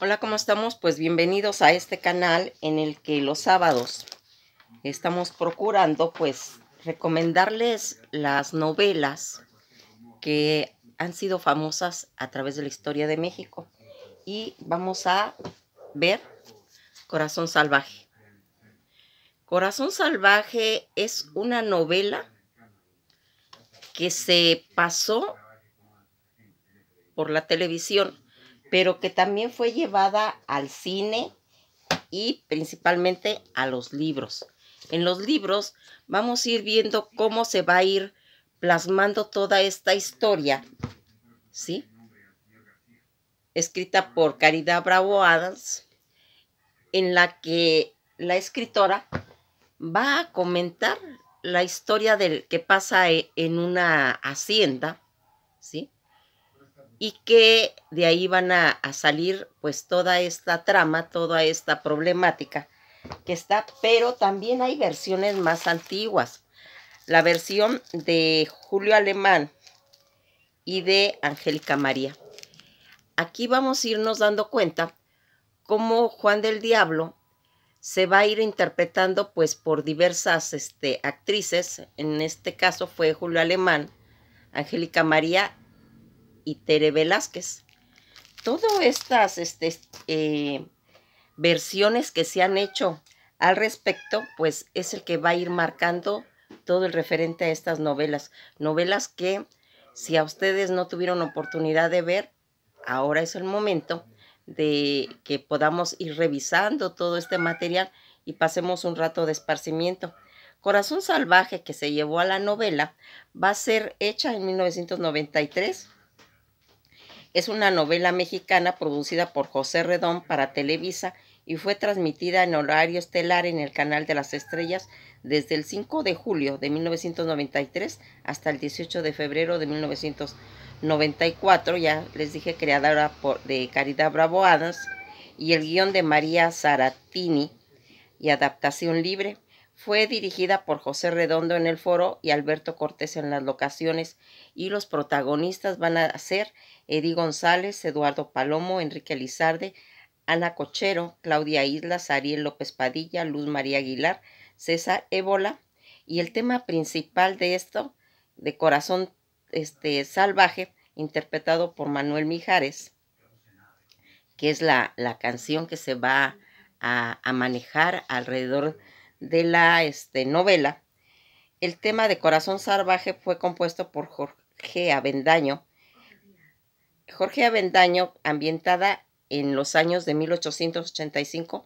Hola, ¿cómo estamos? Pues bienvenidos a este canal en el que los sábados estamos procurando pues recomendarles las novelas que han sido famosas a través de la historia de México. Y vamos a ver Corazón Salvaje. Corazón Salvaje es una novela que se pasó por la televisión pero que también fue llevada al cine y principalmente a los libros. En los libros vamos a ir viendo cómo se va a ir plasmando toda esta historia, ¿sí? Escrita por Caridad Bravo Adams, en la que la escritora va a comentar la historia del que pasa e, en una hacienda, ¿sí? y que de ahí van a, salir pues toda esta trama, toda esta problemática que está, pero también hay versiones más antiguas. La versión de Julio Alemán y de Angélica María. Aquí vamos a irnos dando cuenta cómo Juan del Diablo se va a ir interpretando pues por diversas este, actrices, en este caso fue Julio Alemán, Angélica María y Tere Velázquez. Todas estas este, eh, versiones que se han hecho al respecto, pues es el que va a ir marcando todo el referente a estas novelas. Novelas que si a ustedes no tuvieron oportunidad de ver, ahora es el momento de que podamos ir revisando todo este material y pasemos un rato de esparcimiento. Corazón Salvaje, que se llevó a la novela, va a ser hecha en 1993 es una novela mexicana producida por José Redón para Televisa y fue transmitida en horario estelar en el Canal de las Estrellas desde el 5 de julio de 1993 hasta el 18 de febrero de 1994, ya les dije creadora por, de Caridad Bravo Adams y el guión de María Zaratini y adaptación libre fue dirigida por José Redondo en el foro y Alberto Cortés en las locaciones y los protagonistas van a ser Eddie González, Eduardo Palomo, Enrique Lizarde, Ana Cochero, Claudia Islas, Ariel López Padilla, Luz María Aguilar, César Ébola y el tema principal de esto, de Corazón este, Salvaje, interpretado por Manuel Mijares, que es la, la canción que se va a, a manejar alrededor de la este, novela, el tema de Corazón Salvaje fue compuesto por Jorge Avendaño. Jorge Avendaño, ambientada en los años de 1885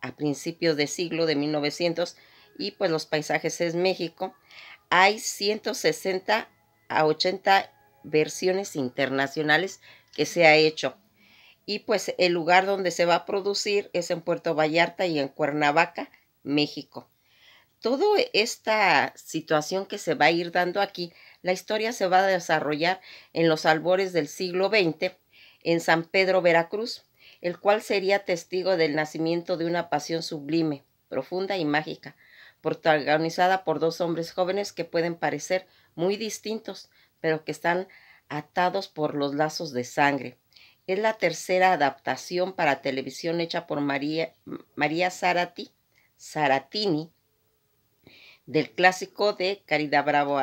a principios de siglo de 1900 y pues los paisajes es México, hay 160 a 80 versiones internacionales que se ha hecho. Y pues el lugar donde se va a producir es en Puerto Vallarta y en Cuernavaca, México. Toda esta situación que se va a ir dando aquí, la historia se va a desarrollar en los albores del siglo XX, en San Pedro, Veracruz, el cual sería testigo del nacimiento de una pasión sublime, profunda y mágica, protagonizada por dos hombres jóvenes que pueden parecer muy distintos, pero que están atados por los lazos de sangre. Es la tercera adaptación para televisión hecha por María, María Zarati Saratini del clásico de Caridad Bravo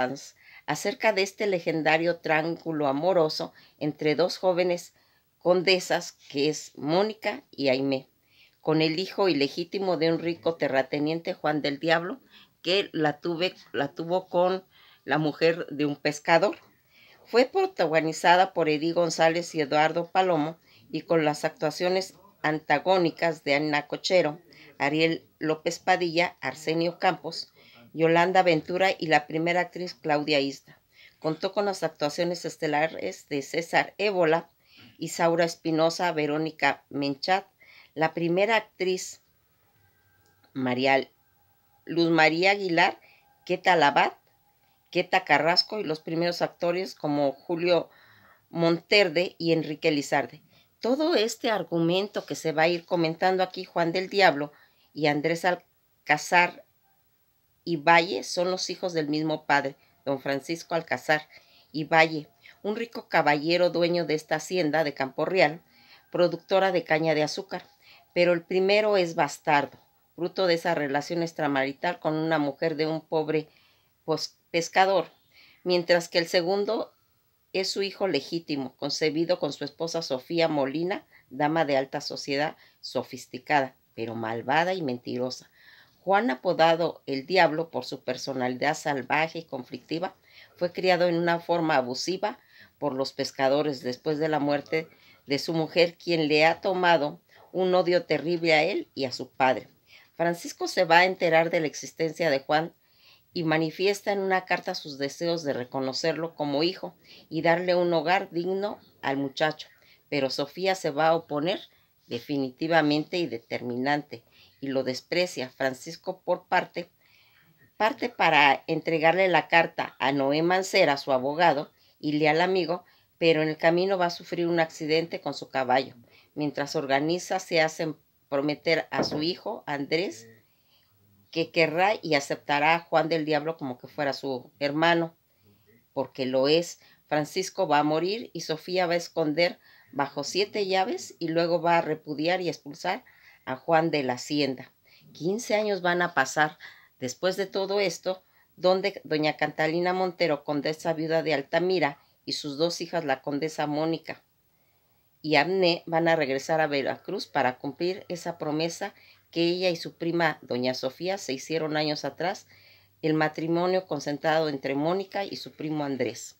acerca de este legendario triángulo amoroso entre dos jóvenes condesas que es Mónica y Aimé, con el hijo ilegítimo de un rico terrateniente Juan del Diablo que la, la tuvo con la mujer de un pescador. Fue protagonizada por Eddie González y Eduardo Palomo y con las actuaciones antagónicas de Ana Cochero, Ariel López Padilla, Arsenio Campos, Yolanda Ventura y la primera actriz Claudia Isda. Contó con las actuaciones estelares de César Ébola, Isaura Espinosa, Verónica Menchat, la primera actriz María, Luz María Aguilar, Queta Labat, Queta Carrasco y los primeros actores como Julio Monterde y Enrique Lizarde. Todo este argumento que se va a ir comentando aquí Juan del Diablo y Andrés Alcázar y Valle son los hijos del mismo padre, don Francisco Alcázar y Valle, un rico caballero dueño de esta hacienda de Campo Real, productora de caña de azúcar, pero el primero es bastardo, fruto de esa relación extramarital con una mujer de un pobre pescador, mientras que el segundo es su hijo legítimo, concebido con su esposa Sofía Molina, dama de alta sociedad sofisticada pero malvada y mentirosa. Juan, apodado el Diablo por su personalidad salvaje y conflictiva, fue criado en una forma abusiva por los pescadores después de la muerte de su mujer, quien le ha tomado un odio terrible a él y a su padre. Francisco se va a enterar de la existencia de Juan y manifiesta en una carta sus deseos de reconocerlo como hijo y darle un hogar digno al muchacho, pero Sofía se va a oponer definitivamente y determinante, y lo desprecia. Francisco, por parte, parte para entregarle la carta a Noé Mancera, su abogado, y leal amigo, pero en el camino va a sufrir un accidente con su caballo. Mientras organiza, se hacen prometer a su hijo, Andrés, que querrá y aceptará a Juan del Diablo como que fuera su hermano, porque lo es. Francisco va a morir y Sofía va a esconder bajo siete llaves y luego va a repudiar y expulsar a Juan de la hacienda. 15 años van a pasar después de todo esto, donde doña Cantalina Montero, condesa viuda de Altamira, y sus dos hijas, la condesa Mónica y Amné, van a regresar a Veracruz para cumplir esa promesa que ella y su prima, doña Sofía, se hicieron años atrás, el matrimonio concentrado entre Mónica y su primo Andrés.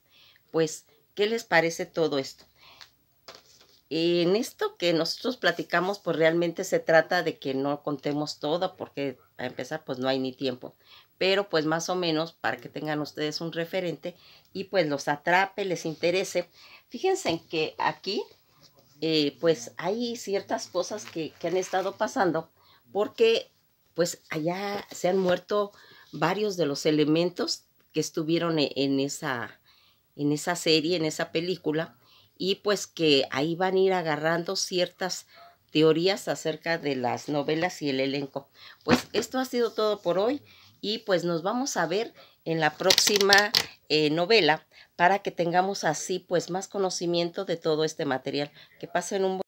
Pues, ¿qué les parece todo esto? en esto que nosotros platicamos, pues realmente se trata de que no contemos todo, porque a empezar, pues no hay ni tiempo. Pero pues más o menos para que tengan ustedes un referente y pues los atrape, les interese. Fíjense que aquí, eh, pues hay ciertas cosas que, que han estado pasando, porque pues allá se han muerto varios de los elementos que estuvieron e, en esa, en esa serie, en esa película y pues que ahí van a ir agarrando ciertas teorías acerca de las novelas y el elenco. Pues esto ha sido todo por hoy y pues nos vamos a ver en la próxima eh, novela para que tengamos así pues más conocimiento de todo este material. Que pasen un buen